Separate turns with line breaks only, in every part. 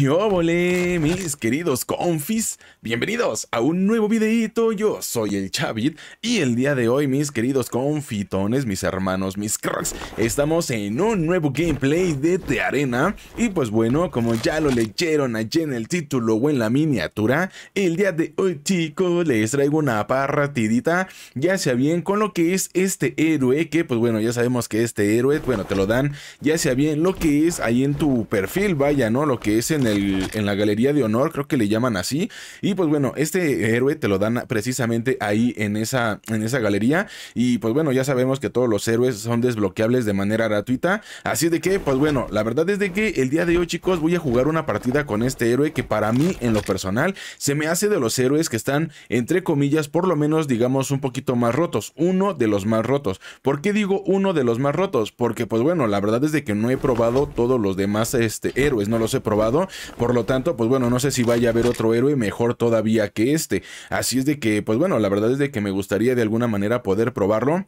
Yo volé, mis queridos confis, bienvenidos a un nuevo videito, yo soy el Chavit y el día de hoy mis queridos confitones, mis hermanos, mis cracks, estamos en un nuevo gameplay de The Arena y pues bueno, como ya lo leyeron allí en el título o en la miniatura, el día de hoy chicos les traigo una parratidita. ya sea bien con lo que es este héroe, que pues bueno, ya sabemos que este héroe, bueno te lo dan, ya sea bien lo que es ahí en tu perfil, vaya no, lo que es en en la Galería de Honor, creo que le llaman así. Y pues bueno, este héroe te lo dan precisamente ahí en esa, en esa galería. Y pues bueno, ya sabemos que todos los héroes son desbloqueables de manera gratuita. Así de que, pues bueno, la verdad es de que el día de hoy, chicos, voy a jugar una partida con este héroe que para mí, en lo personal, se me hace de los héroes que están, entre comillas, por lo menos, digamos, un poquito más rotos. Uno de los más rotos. ¿Por qué digo uno de los más rotos? Porque, pues bueno, la verdad es de que no he probado todos los demás este, héroes, no los he probado. Por lo tanto, pues bueno, no sé si vaya a haber otro héroe mejor todavía que este. Así es de que, pues bueno, la verdad es de que me gustaría de alguna manera poder probarlo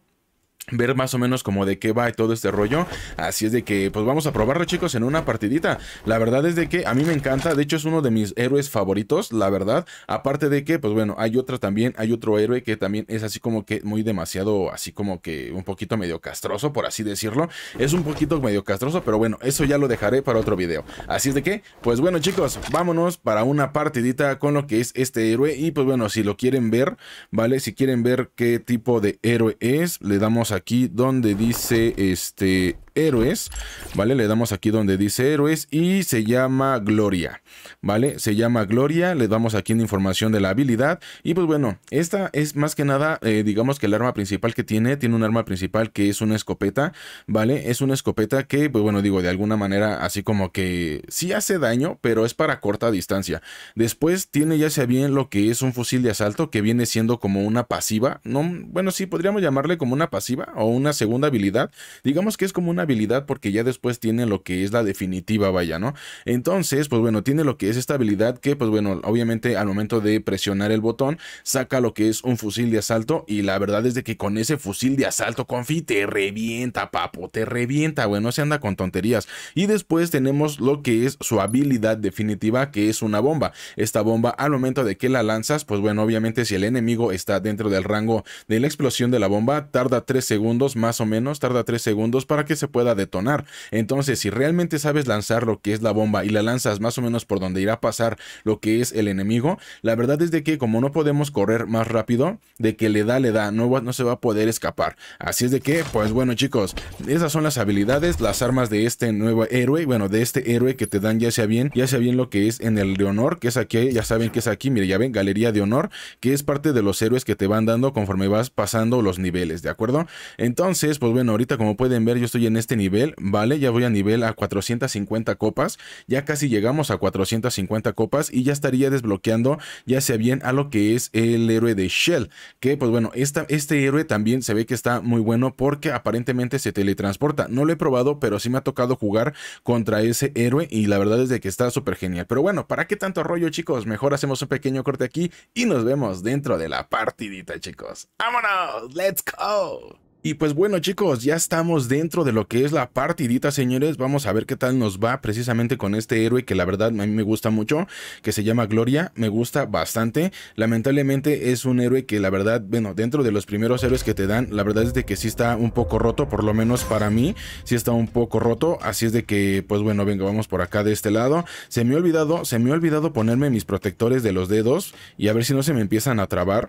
ver más o menos como de qué va todo este rollo. Así es de que, pues vamos a probarlo, chicos, en una partidita. La verdad es de que a mí me encanta. De hecho, es uno de mis héroes favoritos, la verdad. Aparte de que, pues bueno, hay otra también, hay otro héroe que también es así como que muy demasiado, así como que un poquito medio castroso, por así decirlo. Es un poquito medio castroso, pero bueno, eso ya lo dejaré para otro video. Así es de que, pues bueno, chicos, vámonos para una partidita con lo que es este héroe. Y pues bueno, si lo quieren ver, ¿vale? Si quieren ver qué tipo de héroe es, le damos a aquí donde dice este héroes, ¿vale? Le damos aquí donde dice héroes y se llama Gloria, ¿vale? Se llama Gloria, le damos aquí en información de la habilidad y pues bueno, esta es más que nada, eh, digamos que el arma principal que tiene, tiene un arma principal que es una escopeta, ¿vale? Es una escopeta que, pues bueno, digo, de alguna manera así como que sí hace daño, pero es para corta distancia. Después tiene ya sea bien lo que es un fusil de asalto que viene siendo como una pasiva, no, bueno, sí, podríamos llamarle como una pasiva o una segunda habilidad, digamos que es como una habilidad porque ya después tiene lo que es la definitiva, vaya, ¿no? Entonces, pues bueno, tiene lo que es esta habilidad que, pues bueno, obviamente al momento de presionar el botón, saca lo que es un fusil de asalto y la verdad es de que con ese fusil de asalto, confi, te revienta, papo, te revienta, bueno se anda con tonterías. Y después tenemos lo que es su habilidad definitiva, que es una bomba. Esta bomba, al momento de que la lanzas, pues bueno, obviamente si el enemigo está dentro del rango de la explosión de la bomba, tarda 3 segundos más o menos, tarda 3 segundos para que se pueda detonar. Entonces, si realmente sabes lanzar lo que es la bomba y la lanzas más o menos por donde irá a pasar lo que es el enemigo, la verdad es de que como no podemos correr más rápido, de que le da, le da, no, no se va a poder escapar. Así es de que, pues bueno chicos, esas son las habilidades, las armas de este nuevo héroe, bueno, de este héroe que te dan ya sea bien, ya sea bien lo que es en el de honor, que es aquí, ya saben que es aquí, mire, ya ven, galería de honor, que es parte de los héroes que te van dando conforme vas pasando los niveles, ¿de acuerdo? Entonces, pues bueno, ahorita como pueden ver, yo estoy en este nivel, ¿vale? Ya voy a nivel a 450 copas, ya casi llegamos a 450 copas y ya estaría desbloqueando, ya sea bien, a lo que es el héroe de Shell, que pues bueno, esta, este héroe también se ve que está muy bueno porque aparentemente se teletransporta. No lo he probado, pero sí me ha tocado jugar contra ese héroe y la verdad es de que está súper genial. Pero bueno, ¿para qué tanto rollo chicos? Mejor hacemos un pequeño corte aquí y nos vemos dentro de la partidita chicos. ¡Vámonos! ¡Let's go! Y pues bueno chicos, ya estamos dentro de lo que es la partidita señores, vamos a ver qué tal nos va precisamente con este héroe que la verdad a mí me gusta mucho, que se llama Gloria, me gusta bastante, lamentablemente es un héroe que la verdad, bueno, dentro de los primeros héroes que te dan, la verdad es de que sí está un poco roto, por lo menos para mí, sí está un poco roto, así es de que pues bueno, venga, vamos por acá de este lado, se me ha olvidado, se me ha olvidado ponerme mis protectores de los dedos y a ver si no se me empiezan a trabar.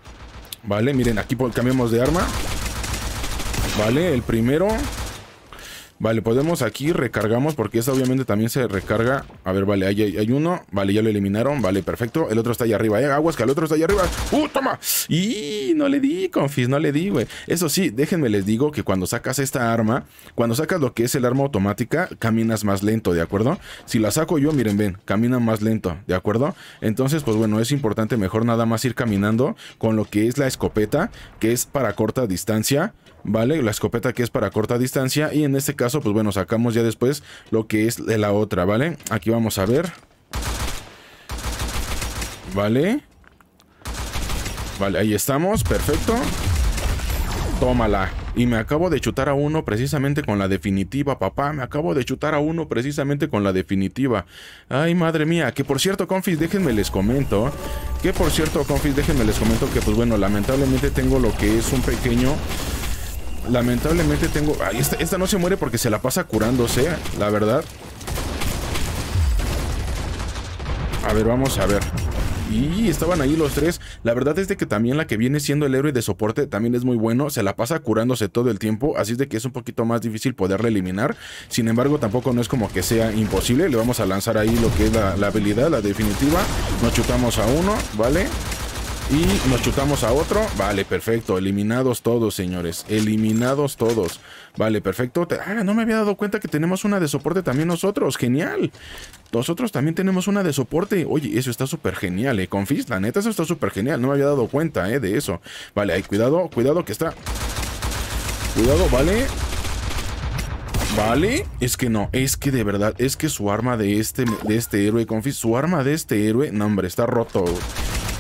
Vale, miren, aquí cambiamos de arma Vale, el primero. Vale, podemos aquí recargamos porque esta obviamente también se recarga. A ver, vale, hay, hay uno. Vale, ya lo eliminaron. Vale, perfecto. El otro está allá arriba, ¿eh? Aguas, que el otro está allá arriba. ¡Uh, toma! Y no le di, confis, no le di, güey. Eso sí, déjenme les digo que cuando sacas esta arma, cuando sacas lo que es el arma automática, caminas más lento, ¿de acuerdo? Si la saco yo, miren, ven, camina más lento, ¿de acuerdo? Entonces, pues bueno, es importante mejor nada más ir caminando con lo que es la escopeta, que es para corta distancia. ¿vale? La escopeta que es para corta distancia y en este caso, pues bueno, sacamos ya después lo que es de la otra, ¿vale? Aquí vamos a ver. ¿Vale? Vale, ahí estamos, perfecto. Tómala. Y me acabo de chutar a uno precisamente con la definitiva, papá. Me acabo de chutar a uno precisamente con la definitiva. Ay, madre mía. Que por cierto, confis, déjenme les comento. Que por cierto, confis, déjenme les comento que, pues bueno, lamentablemente tengo lo que es un pequeño Lamentablemente tengo... esta, esta no se muere porque se la pasa curándose, la verdad. A ver, vamos a ver. Y estaban ahí los tres. La verdad es de que también la que viene siendo el héroe de soporte también es muy bueno. Se la pasa curándose todo el tiempo. Así es de que es un poquito más difícil poderla eliminar. Sin embargo, tampoco no es como que sea imposible. Le vamos a lanzar ahí lo que es la, la habilidad, la definitiva. Nos chutamos a uno, ¿vale? Y nos chutamos a otro. Vale, perfecto. Eliminados todos, señores. Eliminados todos. Vale, perfecto. Ah, no me había dado cuenta que tenemos una de soporte también nosotros. Genial. Nosotros también tenemos una de soporte. Oye, eso está súper genial, eh. Confis, la neta, eso está súper genial. No me había dado cuenta, eh, de eso. Vale, ahí, cuidado, cuidado que está. Cuidado, vale. ¿Vale? Es que no, es que de verdad, es que su arma de este, de este héroe, confis, su arma de este héroe, no hombre, está roto.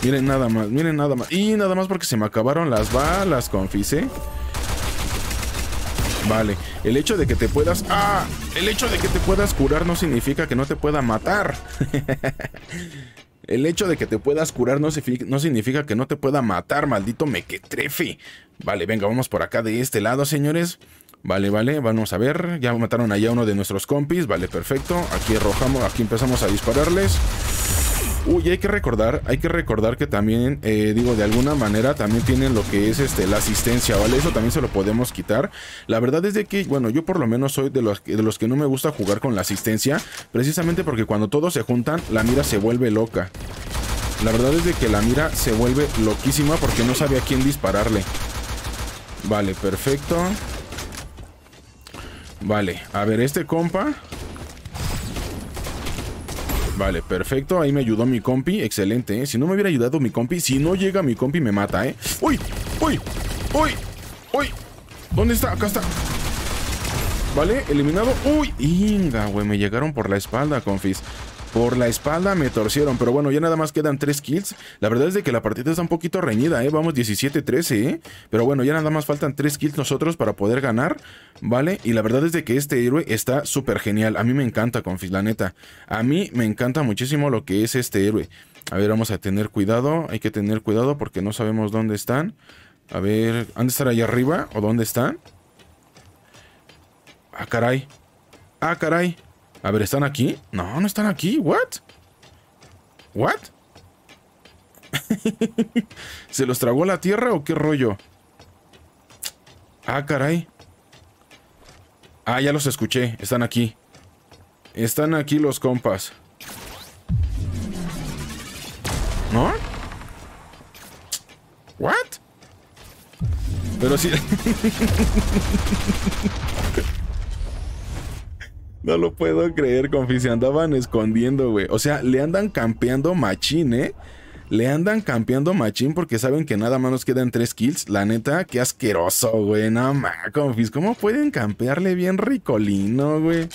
Miren nada más, miren nada más. Y nada más porque se me acabaron las balas, confisé Vale, el hecho de que te puedas... ¡Ah! El hecho de que te puedas curar no significa que no te pueda matar. el hecho de que te puedas curar no, no significa que no te pueda matar, maldito mequetrefe. Vale, venga, vamos por acá de este lado, señores. Vale, vale, vamos a ver. Ya mataron allá uno de nuestros compis. Vale, perfecto. Aquí arrojamos, aquí empezamos a dispararles. Uy, hay que recordar, hay que recordar que también, eh, digo, de alguna manera también tienen lo que es este la asistencia, ¿vale? Eso también se lo podemos quitar. La verdad es de que, bueno, yo por lo menos soy de los, de los que no me gusta jugar con la asistencia, precisamente porque cuando todos se juntan, la mira se vuelve loca. La verdad es de que la mira se vuelve loquísima porque no sabía a quién dispararle. Vale, perfecto. Vale, a ver, este compa... Vale, perfecto. Ahí me ayudó mi compi. Excelente, ¿eh? Si no me hubiera ayudado mi compi, si no llega mi compi, me mata, ¿eh? ¡Uy! ¡Uy! ¡Uy! ¡Uy! ¿Dónde está? Acá está. Vale, eliminado. ¡Uy! ¡Inga, güey! Me llegaron por la espalda, confis. Por la espalda me torcieron, pero bueno, ya nada más quedan 3 kills. La verdad es de que la partida está un poquito reñida, ¿eh? Vamos 17-13, ¿eh? Pero bueno, ya nada más faltan 3 kills nosotros para poder ganar, ¿vale? Y la verdad es de que este héroe está súper genial. A mí me encanta, con la A mí me encanta muchísimo lo que es este héroe. A ver, vamos a tener cuidado. Hay que tener cuidado porque no sabemos dónde están. A ver, ¿han de estar allá arriba o dónde están? Ah, caray. Ah, caray. A ver, ¿están aquí? No, no están aquí. ¿What? ¿What? ¿Se los tragó la tierra o qué rollo? Ah, caray. Ah, ya los escuché. Están aquí. Están aquí los compas. ¿No? ¿What? Pero sí... No lo puedo creer, confis. andaban escondiendo, güey. O sea, le andan campeando machín, ¿eh? Le andan campeando machín porque saben que nada más nos quedan tres kills. La neta, qué asqueroso, güey. No más, confis. ¿Cómo pueden campearle bien ricolino, güey?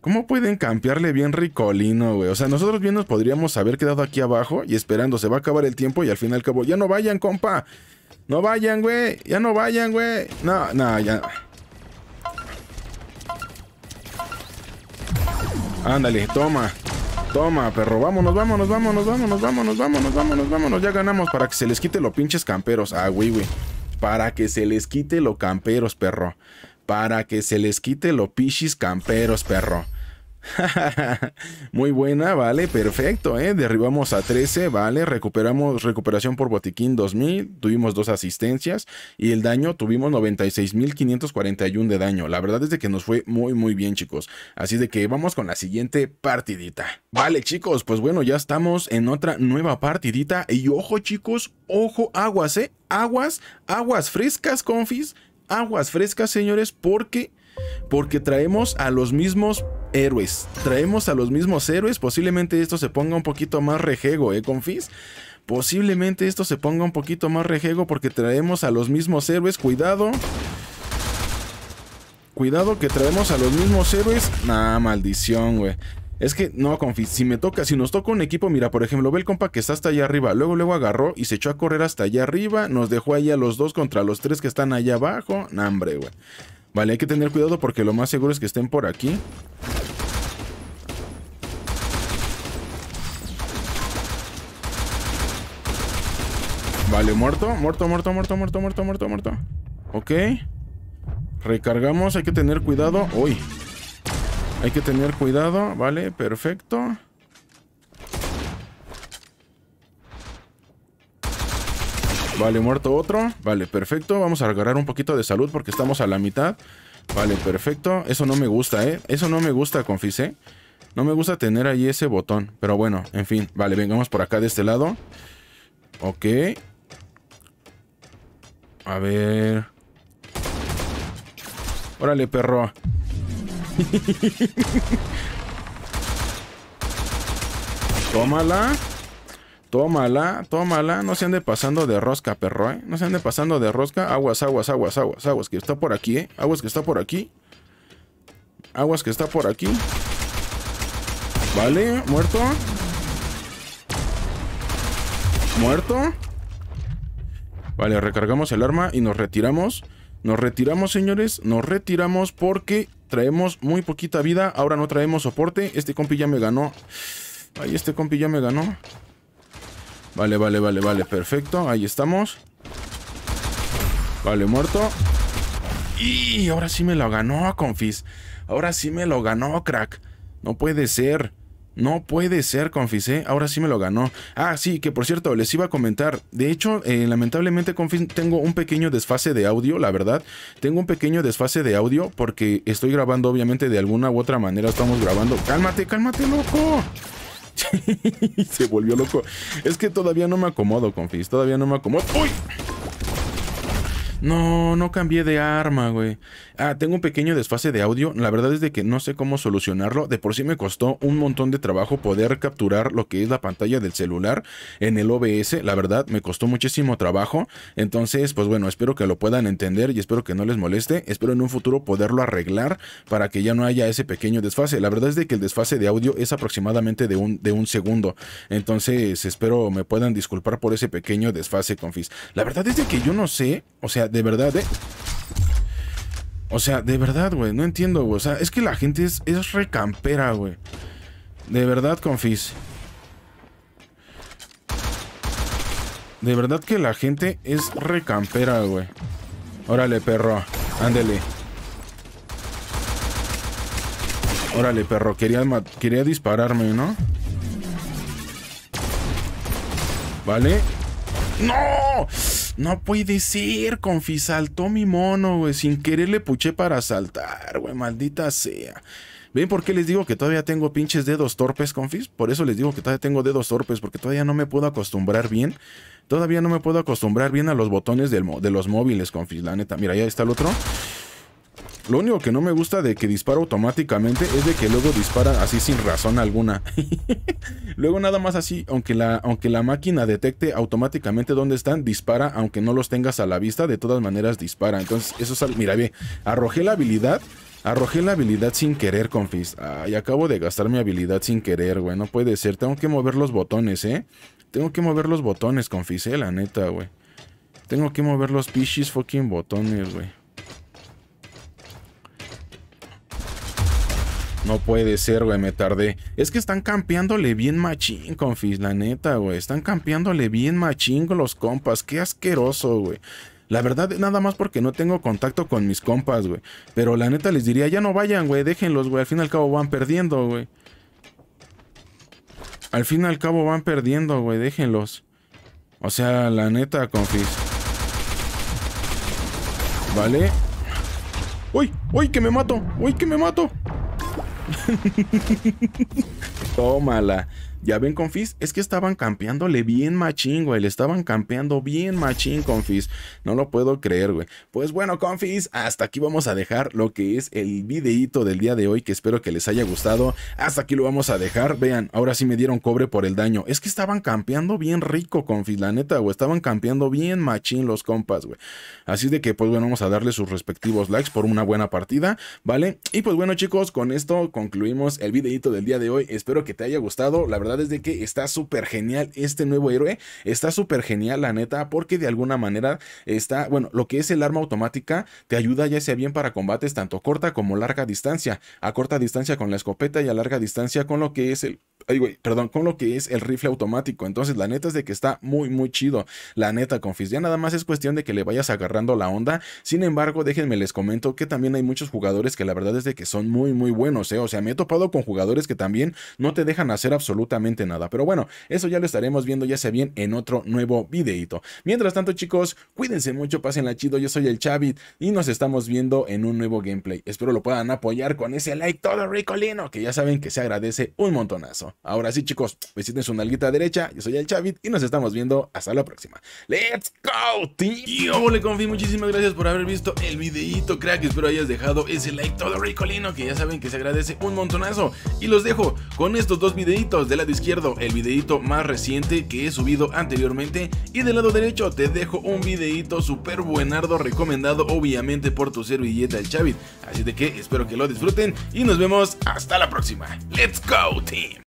¿Cómo pueden campearle bien ricolino, güey? O sea, nosotros bien nos podríamos haber quedado aquí abajo y esperando. Se va a acabar el tiempo y al final y cabo, ya no vayan, compa. No vayan, güey. Ya no vayan, güey. No, no, ya. Ándale, toma. Toma, perro, vámonos, vámonos, vámonos, vámonos, vámonos, vámonos, vámonos, vámonos. Ya ganamos para que se les quite los pinches camperos. Ah, güey, güey. Para que se les quite los camperos, perro. Para que se les quite los pichis camperos, perro. Muy buena, vale, perfecto, ¿eh? Derribamos a 13, vale, recuperamos recuperación por botiquín 2000, tuvimos dos asistencias y el daño tuvimos 96.541 de daño. La verdad es de que nos fue muy, muy bien, chicos. Así de que vamos con la siguiente partidita. Vale, chicos, pues bueno, ya estamos en otra nueva partidita y ojo, chicos, ojo, aguas, ¿eh? Aguas, aguas frescas, confis, aguas frescas, señores, porque... Porque traemos a los mismos héroes. Traemos a los mismos héroes. Posiblemente esto se ponga un poquito más rejego, ¿eh, confis? Posiblemente esto se ponga un poquito más rejego porque traemos a los mismos héroes. Cuidado. Cuidado que traemos a los mismos héroes. Nah, maldición, güey. Es que, no, confis, si me toca, si nos toca un equipo, mira, por ejemplo, ve el compa que está hasta allá arriba, luego, luego agarró y se echó a correr hasta allá arriba, nos dejó ahí a los dos contra los tres que están allá abajo, nah, hombre, güey. Vale, hay que tener cuidado porque lo más seguro es que estén por aquí. Vale, muerto, muerto, muerto, muerto, muerto, muerto, muerto, muerto. Ok. Recargamos, hay que tener cuidado. Uy. Hay que tener cuidado, vale, perfecto. Vale, muerto otro. Vale, perfecto. Vamos a agarrar un poquito de salud porque estamos a la mitad. Vale, perfecto. Eso no me gusta, ¿eh? Eso no me gusta, confise. ¿eh? No me gusta tener ahí ese botón. Pero bueno, en fin. Vale, vengamos por acá de este lado. Ok. A ver. Órale, perro. Tómala. Tómala, tómala, no se ande pasando de rosca, perro, ¿eh? No se ande pasando de rosca. Aguas, aguas, aguas, aguas, aguas, que está por aquí, ¿eh? Aguas que está por aquí. Aguas que está por aquí. Vale, muerto. Muerto. Vale, recargamos el arma y nos retiramos. Nos retiramos, señores. Nos retiramos porque traemos muy poquita vida. Ahora no traemos soporte. Este compi ya me ganó. Ahí, este compi ya me ganó. Vale, vale, vale, vale, perfecto. Ahí estamos. Vale, muerto. Y ahora sí me lo ganó, Confis. Ahora sí me lo ganó, crack. No puede ser. No puede ser, Confis, ¿eh? Ahora sí me lo ganó. Ah, sí, que por cierto, les iba a comentar. De hecho, eh, lamentablemente, Confis, tengo un pequeño desfase de audio, la verdad. Tengo un pequeño desfase de audio porque estoy grabando, obviamente, de alguna u otra manera. Estamos grabando. ¡Cálmate, cálmate, loco! se volvió loco. Es que todavía no me acomodo, confis. Todavía no me acomodo. ¡Uy! No, no cambié de arma, güey. Ah, tengo un pequeño desfase de audio. La verdad es de que no sé cómo solucionarlo. De por sí me costó un montón de trabajo poder capturar lo que es la pantalla del celular en el OBS. La verdad, me costó muchísimo trabajo. Entonces, pues bueno, espero que lo puedan entender y espero que no les moleste. Espero en un futuro poderlo arreglar para que ya no haya ese pequeño desfase. La verdad es de que el desfase de audio es aproximadamente de un, de un segundo. Entonces, espero me puedan disculpar por ese pequeño desfase, confis. La verdad es de que yo no sé, o sea, de verdad, ¿eh? O sea, de verdad, güey. No entiendo, güey. O sea, es que la gente es, es recampera, güey. De verdad, confis. De verdad que la gente es recampera, güey. Órale, perro. Ándele. Órale, perro. Quería, quería dispararme, ¿no? Vale. ¡No! No puede ser, Confis saltó mi mono, güey. Sin querer le puché para saltar, güey, maldita sea. ¿Ven por qué les digo que todavía tengo pinches dedos torpes, confis? Por eso les digo que todavía tengo dedos torpes, porque todavía no me puedo acostumbrar bien. Todavía no me puedo acostumbrar bien a los botones de los móviles, confis, la neta. Mira, ya está el otro. Lo único que no me gusta de que dispara automáticamente es de que luego dispara así sin razón alguna. luego nada más así, aunque la, aunque la máquina detecte automáticamente dónde están, dispara, aunque no los tengas a la vista, de todas maneras dispara. Entonces, eso es Mira, ve, arrojé la habilidad Arrojé la habilidad sin querer, confis. Ay, acabo de gastar mi habilidad sin querer, güey. No puede ser. Tengo que mover los botones, ¿eh? Tengo que mover los botones, confis, eh, la neta, güey. Tengo que mover los pichis fucking botones, güey. No puede ser, güey, me tardé. Es que están campeándole bien machín, confis, la neta, güey. Están campeándole bien machín con los compas. Qué asqueroso, güey. La verdad, nada más porque no tengo contacto con mis compas, güey. Pero la neta les diría, ya no vayan, güey, déjenlos, güey. Al fin y al cabo van perdiendo, güey. Al fin y al cabo van perdiendo, güey, déjenlos. O sea, la neta, confis. ¿Vale? ¡Uy! ¡Uy, que me mato! ¡Uy, que me mato! Tómala. Ya ven, Confis, es que estaban campeándole bien machín, güey. Le estaban campeando bien machín, Confis. No lo puedo creer, güey. Pues bueno, Confis, hasta aquí vamos a dejar lo que es el videíto del día de hoy, que espero que les haya gustado. Hasta aquí lo vamos a dejar. Vean, ahora sí me dieron cobre por el daño. Es que estaban campeando bien rico, Confis, la neta, güey. Estaban campeando bien machín los compas, güey. Así de que, pues bueno, vamos a darle sus respectivos likes por una buena partida, ¿vale? Y pues bueno, chicos, con esto concluimos el videíto del día de hoy. Espero que te haya gustado. La verdad es de que está súper genial este nuevo héroe. Está súper genial, la neta, porque de alguna manera está, bueno, lo que es el arma automática te ayuda ya sea bien para combates tanto corta como larga distancia. A corta distancia con la escopeta y a larga distancia con lo que es el Ay, perdón, con lo que es el rifle automático. Entonces, la neta es de que está muy, muy chido. La neta, confis. Ya nada más es cuestión de que le vayas agarrando la onda. Sin embargo, déjenme les comento que también hay muchos jugadores que la verdad es de que son muy, muy buenos. ¿eh? O sea, me he topado con jugadores que también no te dejan hacer absolutamente nada. Pero bueno, eso ya lo estaremos viendo ya sea bien en otro nuevo videito. Mientras tanto chicos, cuídense mucho, pasen la chido, yo soy el Chavit y nos estamos viendo en un nuevo gameplay. Espero lo puedan apoyar con ese like todo ricolino, que ya saben que se agradece un montonazo. Ahora sí chicos, visiten pues su nalguita derecha, yo soy el Chavit y nos estamos viendo hasta la próxima. ¡Let's go, yo Le confío muchísimas gracias por haber visto el videito, crack, espero hayas dejado ese like todo ricolino, que ya saben que se agradece un montonazo. Y los dejo con estos dos videitos de la izquierdo el videito más reciente que he subido anteriormente y del lado derecho te dejo un videito super buenardo recomendado obviamente por tu servilleta el Chavit. Así de que espero que lo disfruten y nos vemos hasta la próxima. ¡Let's go team!